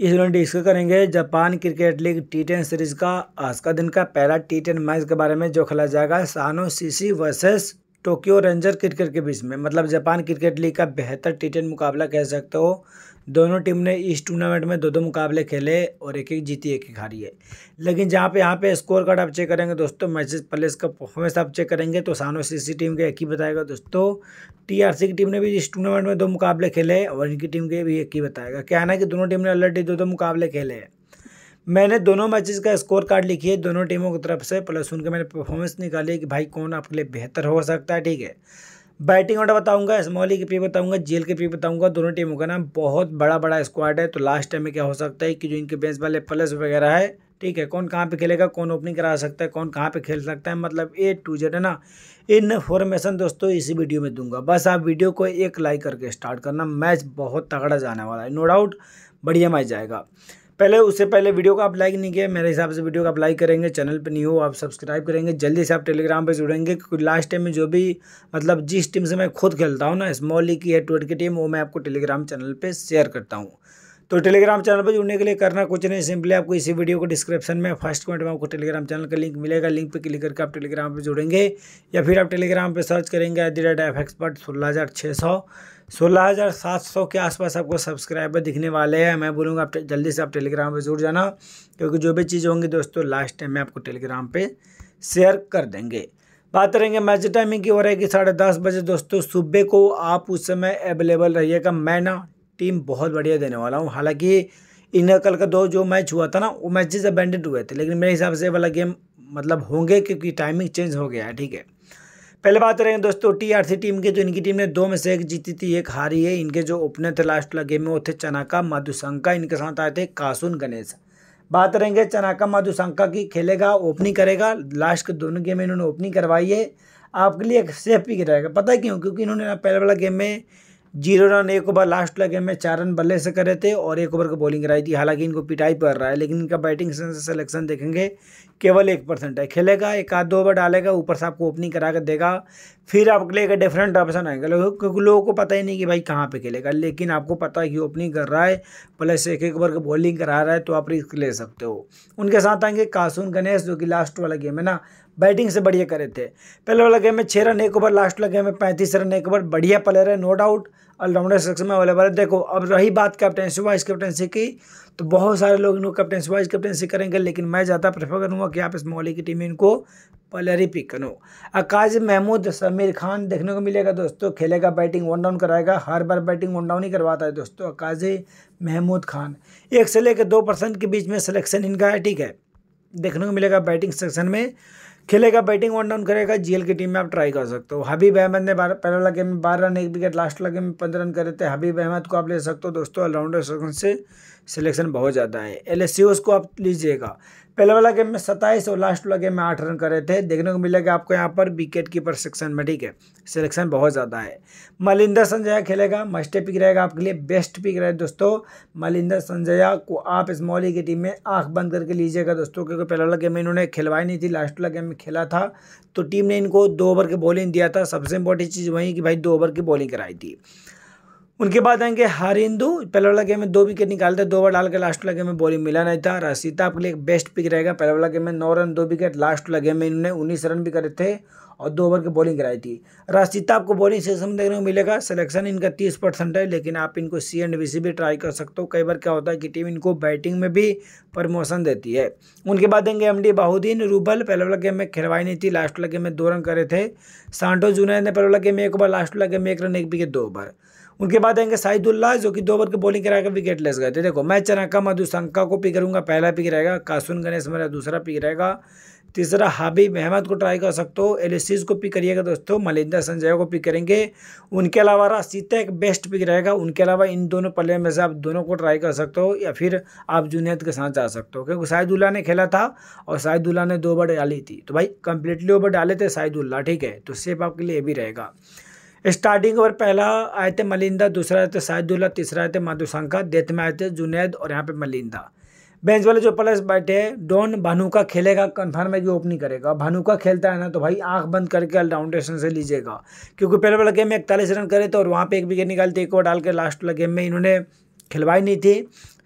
इस video disc discuss करेंगे Japan cricket league T ten series का आज का दिन का पहला टी टेन मैच के बारे में जो खेला जाएगा Sano CC versus Tokyo ranger cricket के बीच में मतलब जापान क्रिकेट लीग का बेहतर टी टेन मुकाबला कह सकते हो दोनों टीम ने इस टूर्नामेंट में दो दो मुकाबले खेले और एक एक जीती एक एक हारी है लेकिन जहाँ पे यहाँ पे स्कोर कार्ड आप चेक करेंगे दोस्तों मैचेस प्लेस का परफॉर्मेंस आप चेक करेंगे तो सानो सीसी टीम के एक ही बताएगा दोस्तों टीआरसी की टीम ने भी इस टूर्नामेंट में दो मुकाबले खेले और इनकी टीम के भी एक ही बताएगा क्या है ना कि दोनों टीम ने ऑलरेडी दो दो मुकाबले खेले हैं मैंने दोनों मैचेस का स्कोर कार्ड लिखी है दोनों टीमों की तरफ से प्लस उनके मैंने परफॉर्मेंस निकाली कि भाई कौन आपके लिए बेहतर हो सकता है ठीक है बैटिंग ऑर्डर बताऊंगा स्मॉली की पी बताऊंगा जेल के पी बताऊंगा दोनों टीमों का नाम बहुत बड़ा बड़ा स्क्वाड है तो लास्ट टाइम में क्या हो सकता है कि जो इनके बेंच वाले प्लस वगैरह है ठीक है कौन कहाँ पे खेलेगा कौन ओपनिंग करा सकता है कौन कहाँ पे खेल सकता है मतलब ए टू जेड है ना इन फॉर्मेशन दोस्तों इसी वीडियो में दूंगा बस आप वीडियो को एक लाइक करके स्टार्ट करना मैच बहुत तगड़ा जाने वाला है नो डाउट बढ़िया मैच जाएगा पहले उससे पहले वीडियो को आप लाइक नहीं किया मेरे हिसाब से वीडियो को आप लाइक करेंगे चैनल पर नहीं हो आप सब्सक्राइब करेंगे जल्दी से आप टेलीग्राम पर जुड़ेंगे क्योंकि लास्ट टाइम में जो भी मतलब जिस टीम से मैं खुद खेलता हूँ ना स्मॉल लीग की है ट्वेट की टीम वो मैं आपको टेलीग्राम चैनल पर शेयर करता हूँ तो टेलीग्राम चैनल पर जुड़ने के लिए करना कुछ नहीं सिंपली आपको इसी वीडियो को डिस्क्रिप्शन में फर्स्ट पॉइंट में आपको टेलीग्राम चैनल का लिंक मिलेगा लिंक पर क्लिक करके आप टेलीग्राम पर जुड़ेंगे या फिर आप टेलीग्राम पर सर्च करेंगे at the rate F expert सोलह हज़ार छः सौ सोलह हज़ार सात सौ के आसपास आपको सब्सक्राइबर दिखने वाले हैं मैं बोलूँगा आप जल्दी से आप टेलीग्राम पर जुड़ जाना क्योंकि जो भी चीज़ होंगी दोस्तों लास्ट टाइम में आपको टेलीग्राम पर शेयर कर देंगे बात करेंगे मैच टाइमिंग की हो रहा है कि साढ़े दस बजे दोस्तों सुबह को आप उस समय अवेलेबल रहिएगा मैं ना टीम बहुत बढ़िया देने वाला हूँ हालांकि इनका कल का दो जो मैच हुआ था ना वो मैचेस अबेंडेड हुए थे लेकिन मेरे हिसाब से वाला गेम मतलब होंगे क्योंकि टाइमिंग चेंज हो गया है ठीक है पहले बात करेंगे तो दोस्तों टीआरसी टीम की जो इनकी टीम ने दो में से एक जीती थी एक हारी है इनके जो ओपनर थे लास्ट वाला गेम में वो थे चनाका माधुशंका इनके साथ आए थे कासुन गणेश बात करेंगे चनाका माधुशंका की खेलेगा ओपनिंग करेगा लास्ट के दोनों गेम में इन्होंने ओपनिंग करवाई है आपके लिए एक सेफ भी रहेगा पता है क्यों क्योंकि इन्होंने पहले वाला गेम में जीरो रन एक ओवर लास्ट वाला गेम में चार रन बल्ले से करे थे और एक ओवर की बॉलिंग कराई थी हालांकि इनको पिटाई पड़ रहा है लेकिन इनका बैटिंग सिलेक्शन देखेंगे केवल एक परसेंट है खेलेगा एक आध दो ओवर डालेगा ऊपर से आपको ओपनिंग करा कर देगा फिर आपके लिए एक डिफरेंट ऑप्शन आएगा क्योंकि लोगों को पता ही नहीं कि भाई कहाँ पर खेलेगा लेकिन आपको पता है कि ओपनिंग कर रहा है प्लस एक एक ओवर की बॉलिंग करा रहा है तो आप रिस्क ले सकते हो उनके साथ आएंगे कासून गणेश जो कि लास्ट वाला गेम है ना बैटिंग से बढ़िया करे थे पहले वाला गेम में छः रन एक ओवर लास्ट वाला गेम में पैंतीस रन एक ओवर बढ़िया प्लेयर है नो डाउट ऑलराउंडर सेक्शन में अवेलेबल है देखो अब रही बात कैप्टनसी वाइस कैप्टनसी की तो बहुत सारे लोग इनको कैप्टनसी वाइस कैप्टनसी करेंगे लेकिन मैं ज़्यादा प्रेफर करूँगा कि आप इस मोहल्ले की टीम इनको प्लेयर ही पिक करो अकाज महमूद समीर खान देखने को मिलेगा दोस्तों खेलेगा बैटिंग वन डाउन कराएगा हर बार बैटिंग वन डाउन ही करवाता है दोस्तों अकाज महमूद खान एक से लेकर दो परसेंट के बीच में सिलेक्शन इनका है ठीक है देखने को मिलेगा बैटिंग सेक्शन में खेलेगा बैटिंग वन डाउन करेगा जीएल की टीम में आप ट्राई कर सकते हो हबीब अहमद ने पहला लगे में बारह रन एक विकेट लास्ट लगे में पंद्रह रन करे थे हबीब अहमद को आप ले सकते हो दोस्तों ऑलराउंडर सेक्शन से सिलेक्शन बहुत ज़्यादा है एल को आप लीजिएगा पहले वाला गेम में सत्ताईस और लास्ट वाला गेम में आठ रन कर रहे थे देखने को मिलेगा आपको यहाँ पर विकेट कीपर सेक्शन में ठीक है सिलेक्शन बहुत ज़्यादा है मलिंदर संजया खेलेगा मस्ट पिक रहेगा आपके लिए बेस्ट पिक रहे दोस्तों मलिंदर संजया को आप इस मौली की टीम में आँख बंद करके लीजिएगा दोस्तों क्योंकि पहले वाला गेम में इन्होंने खिलवाई नहीं थी लास्ट वाला गेम में खेला था तो टीम ने इनको दो ओवर की बॉलिंग दिया था सबसे इंपॉर्टेंट चीज़ वही कि भाई दो ओवर की बॉलिंग कराई थी उनके बाद आएंगे हरिंदू पहले वाला गेम में दो विकेट निकालते दो ओवर के लास्ट वाला गेम में बॉलिंग मिला नहीं था रसीता आपके लिए बेस्ट पिक रहेगा पहले वाला गेम में नौ रन दो विकेट लास्ट वाला गेम में इन्होंने उन्नीस रन भी करे थे और दो ओवर की बॉलिंग कराई थी राशिता आपको बॉलिंग सेक्शन देखने को मिलेगा सिलेक्शन इनका तीस परसेंट है लेकिन आप इनको सी एंड वी सी भी ट्राई कर सकते हो कई बार क्या होता है कि टीम इनको बैटिंग में भी प्रमोशन देती है उनके बाद देंगे एम डी बाहुद्दीन रूबल पहले वाला गेम में खिलवाई नहीं थी लास्ट वाला गेम में दो रन करे थे सांटो जूनियर ने पहले वाला गेम में एक ओवर लास्ट वाला गेम में एक रन एक विकेट दो ओवर उनके बाद आएंगे साहिदुल्ला जो कि दो ओवर के बॉलिंग कराकर विकेट लेस गए थे देखो मैं चनाका मधुशंका को पिक करूंगा पहला पिक रहेगा कासुन गणेश मेरा दूसरा पिक रहेगा तीसरा हाबिब अहमद को ट्राई कर सकते हो एलिसिस को पिक करिएगा दोस्तों मलिंदा संजय को पिक करेंगे उनके अलावा रासीता एक बेस्ट पिक रहेगा उनके अलावा इन दोनों प्लेयर में से आप दोनों को ट्राई कर सकते हो या फिर आप जुनेद के साथ जा सकते हो क्योंकि साहिदुल्ला ने खेला था और साहिदुल्ला ने दो ओवर डाली थी तो भाई कंप्लीटली ओवर डाले थे साहिदुल्ला ठीक है तो सेफ आपके लिए भी रहेगा स्टार्टिंग ओवर पहला आए थे मलिंदा दूसरा आए थे साहिदुल्ला तीसरा आए थे माधुशंका देते में आए थे जुनेद और यहाँ पे मलिंदा बेंच वाले जो प्लस बैठे डॉन भानुका खेलेगा कन्फर्म है कि ओपनिंग करेगा भानुका खेलता है ना तो भाई आंख बंद करके ऑलराउंडेशन से लीजिएगा क्योंकि पहले वाला गेम में इकतालीस रन करे तो और वहाँ पे एक विकेट निकालते एक ओवर डाल के लास्ट वाला गेम में इन्होंने खिलवाई नहीं थी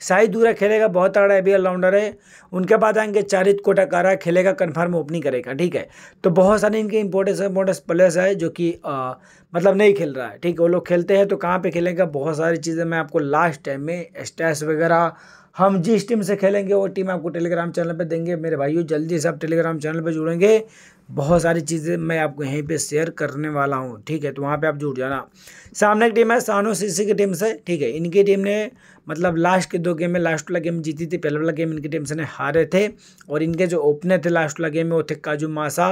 साई दूरा खेलेगा बहुत तगड़ा अभी ऑलराउंडर है उनके बाद आएंगे चारित कोटाकारा खेलेगा कन्फर्म ओपनिंग करेगा ठीक है तो बहुत सारे इनके इम्पोर्टेंस इम्पोर्टेंस प्लेयर्स है जो कि मतलब नहीं खेल रहा है ठीक है वो लोग खेलते हैं तो कहाँ पर खेलेगा बहुत सारी चीज़ें मैं आपको लास्ट टाइम में स्टैस वगैरह हम जिस टीम से खेलेंगे वो टीम आपको टेलीग्राम चैनल पर देंगे मेरे भाइयों जल्दी से आप टेलीग्राम चैनल पर जुड़ेंगे बहुत सारी चीज़ें मैं आपको यहीं पे शेयर करने वाला हूँ ठीक है तो वहाँ पे आप जुड़ जाना सामने की टीम है सानो सीसी की टीम से ठीक है इनकी टीम ने मतलब लास्ट के दो गेम में लास्ट वाला गेम जीती थी पहले वाला गेम इनकी टीम से ने हारे थे और इनके जो ओपनर थे लास्ट वाला गेम में वो थे काजू मासा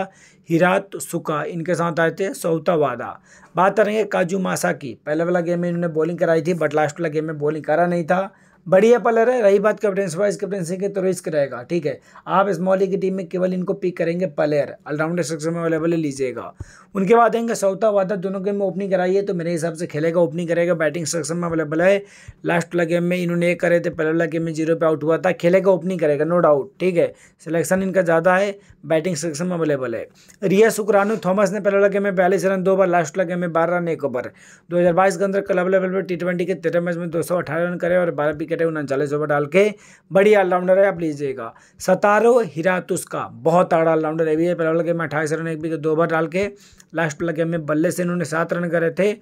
हिरात सुखा इनके साथ आए थे सौता वादा बात करेंगे काजू मासा की पहले वाला गेम में इन्होंने बॉलिंग कराई थी बट लास्ट वाला गेम में बॉलिंग करा नहीं था बढ़िया प्लेयर है रही बात कैप्टन वाइस कैप्टनसी के तो रिस्क रहेगा ठीक है आप स्मॉली की टीम में केवल इनको पिक करेंगे प्लेयर ऑलराउंडर सेक्शन में अवेलेबल लीजिएगा उनके बाद आएंगे सौता वादा दोनों गेम में ओपनिंग कराई है तो मेरे हिसाब से खेलेगा ओपनिंग करेगा बैटिंग सेक्शन में अवेलेबल है लास्ट वाला गेम में इन्होंने एक करे थे पहले वाला गेम में जीरो पे आउट हुआ था खेलेगा ओपनिंग करेगा नो डाउट ठीक है सिलेक्शन इनका ज़्यादा है बैटिंग सेक्शन में अवेलेबल है रिया शुक्रानू थॉमस ने पहले वाला गेम में बयालीस रन दो बार लास्ट वाला गेम में बारह रन एक ओवर दो के अंदर क्लब लेवल पर टी के तेरह मैच में दो रन करे और बारह विकेट विकेट है उनचालीस ओवर डाल के बढ़िया ऑलराउंडर है आप लीजिएगा सतारो हिरा तुस्का बहुत तगड़ा ऑलराउंडर है भी है पहला गेम में अट्ठाईस रन एक भी तो दो ओवर डाल के लास्ट वाला गेम में बल्ले से इन्होंने सात रन करे थे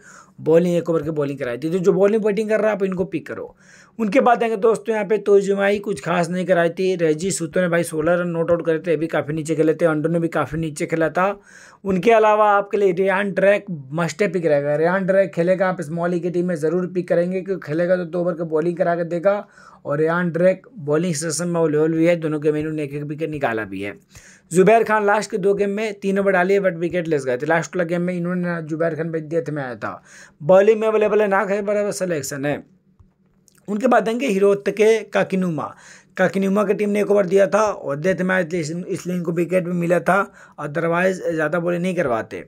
बॉलिंग एक ओवर के बॉलिंग कराई थी तो जो बॉलिंग बैटिंग कर रहा है आप इनको पिक करो उनके बाद आएंगे दोस्तों यहाँ पे तो जुमाई कुछ खास नहीं कराई थी रेजी सूतो ने भाई सोलह रन नोट आउट करे थे अभी काफ़ी नीचे खेले थे अंडो ने भी काफ़ी नीचे खेला था उनके अलावा आपके लिए रेहान ट्रैक मस्टे पिक रहेगा रेहान ट्रैक खेलेगा आप स्मॉल की टीम में ज़रूर पिक करेंगे क्योंकि खेलेगा तो दो ओवर का बॉलिंग करा कर देगा और रेहान ट्रैक बॉलिंग सेशन में अवेलेबल भी है दोनों गेम इन्होंने एक एक विकेट निकाला भी है जुबैर खान लास्ट के दो गेम में तीन ओवर डाली है बट विकेट लेस गए थे लास्ट वाला गेम में इन्होंने जुबैर खान पर डेथ में आया था बॉलिंग में अवेलेबल है ना है बराबर सलेक्शन है उनके बाद आएंगे के काकिनुमा काकिनुमा की टीम ने एक ओवर दिया था और डेथ मैच इसलिए इनको विकेट भी मिला था अदरवाइज ज़्यादा बोले नहीं करवाते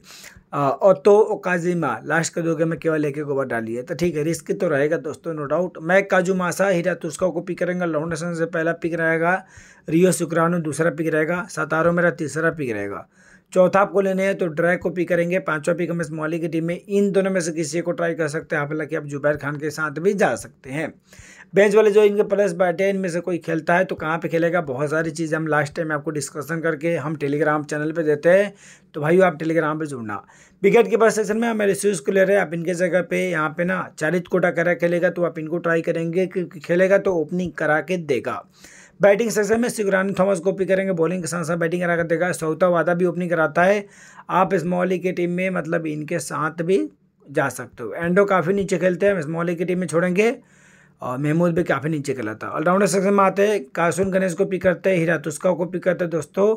और तो काजिमा लास्ट के दो गेम में केवल एक एक ओवर डाली है तो ठीक है रिस्क तो रहेगा दोस्तों नो डाउट मैं काजू मासा हीरा तुस्का को पिक करेंगे लॉन्डसन से पहला पिक रहेगा रियो शुक्राणु दूसरा पिक रहेगा सतारो मेरा तीसरा पिक रहेगा चौथा आपको लेने हैं तो ड्राई को पिक करेंगे पांचवा पिक हमें मौली की टीम में इन दोनों में से किसी को ट्राई कर सकते हैं हालांकि आप जुबैर खान के साथ भी जा सकते हैं बेंच वाले जो इनके प्लेस बैठे हैं इनमें से कोई खेलता है तो कहाँ पे खेलेगा बहुत सारी चीज़ें हम लास्ट टाइम आपको डिस्कशन करके हम टेलीग्राम चैनल पे देते हैं तो भाई आप टेलीग्राम पे जुड़ना विकेट कीपर सेक्शन में हम रिस्यूज को ले रहे हैं आप इनके जगह पे यहाँ पे ना चारित कोटा करा खेलेगा तो आप इनको ट्राई करेंगे क्योंकि खेलेगा तो ओपनिंग करा के देगा बैटिंग सेक्शन में सिगुरानी थॉमस कॉपी करेंगे बॉलिंग के साथ साथ बैटिंग करा कर देगा सौता वादा भी ओपनिंग कराता है आप इस मॉली की टीम में मतलब इनके साथ भी जा सकते हो एंडो काफ़ी नीचे खेलते हैं इस मॉली की टीम में छोड़ेंगे और महमूद भी काफ़ी नीचे खेलाता है ऑलराउंडर सेक्शन में आते हैं कासुन गणेश को पिक करते हैं हीरा तुस्का को पिक करते हैं दोस्तों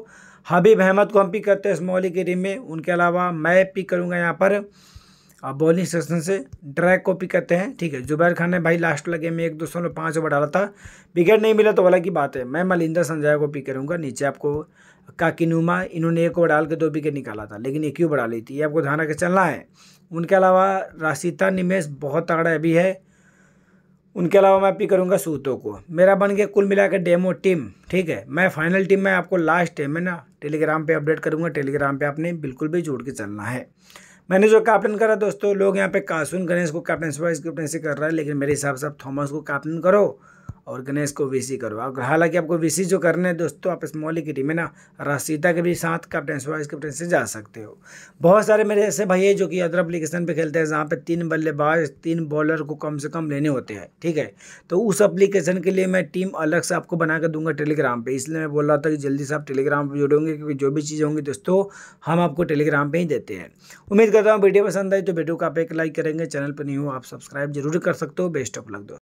हबीब अहमद को हम पिक करते हैं इस मॉली की टीम में उनके अलावा मैं पिक करूँगा यहाँ पर अब बॉलिंग सेक्शन से ड्रैग को करते हैं ठीक है जुबैर खान ने भाई लास्ट लगे में एक दो सौ पाँच ओवर डाला था विकेट नहीं मिला तो वाला की बात है मैं मलिंदर संजय को पिक करूँगा नीचे आपको काकिनुमा इन्होंने एक ओवर डाल के दो विकेट निकाला था लेकिन एक ही ओवर डाली थी ये आपको ध्यान रख चलना है उनके अलावा राशिता निमेश बहुत तगड़ा अभी है उनके अलावा मैं पिक करूँगा सूतो को मेरा बन गया कुल मिला डेमो टीम ठीक है मैं फाइनल टीम में आपको लास्ट टाइम में ना टेलीग्राम पर अपडेट करूँगा टेलीग्राम पर आपने बिल्कुल भी जोड़ के चलना है मैंने जो कैप्टन करा दोस्तों लोग यहाँ पे कासुन गणेश को कैप्टन सुपरवाइज कैप्टन से कर रहा है लेकिन मेरे हिसाब से आप थॉमस को कैप्टन करो और गणेश को वीसी करो अगर हालांकि आपको वीसी जो करने हैं दोस्तों आप स्मॉल की टीम में ना राशिता के भी साथ कैप्टन वाइस कैप्टन से जा सकते हो बहुत सारे मेरे ऐसे भाई हैं जो कि अदर अप्लीकेशन पर खेलते हैं जहाँ पर तीन बल्लेबाज तीन बॉलर को कम से कम लेने होते हैं ठीक है तो उस अप्लीकेशन के लिए मैं टीम अलग से आपको बना कर दूंगा टेलीग्राम पर इसलिए मैं बोल रहा था कि जल्दी से आप टेलीग्राम पर जुड़ेंगे क्योंकि जो भी चीज़ें होंगी दोस्तों हम आपको टेलीग्राम पर ही देते हैं उम्मीद करता हूँ वीडियो पसंद आई तो वीडियो को आप एक लाइक करेंगे चैनल पर नहीं हो आप सब्सक्राइब जरूर कर सकते हो बेस्ट ऑफ लक दो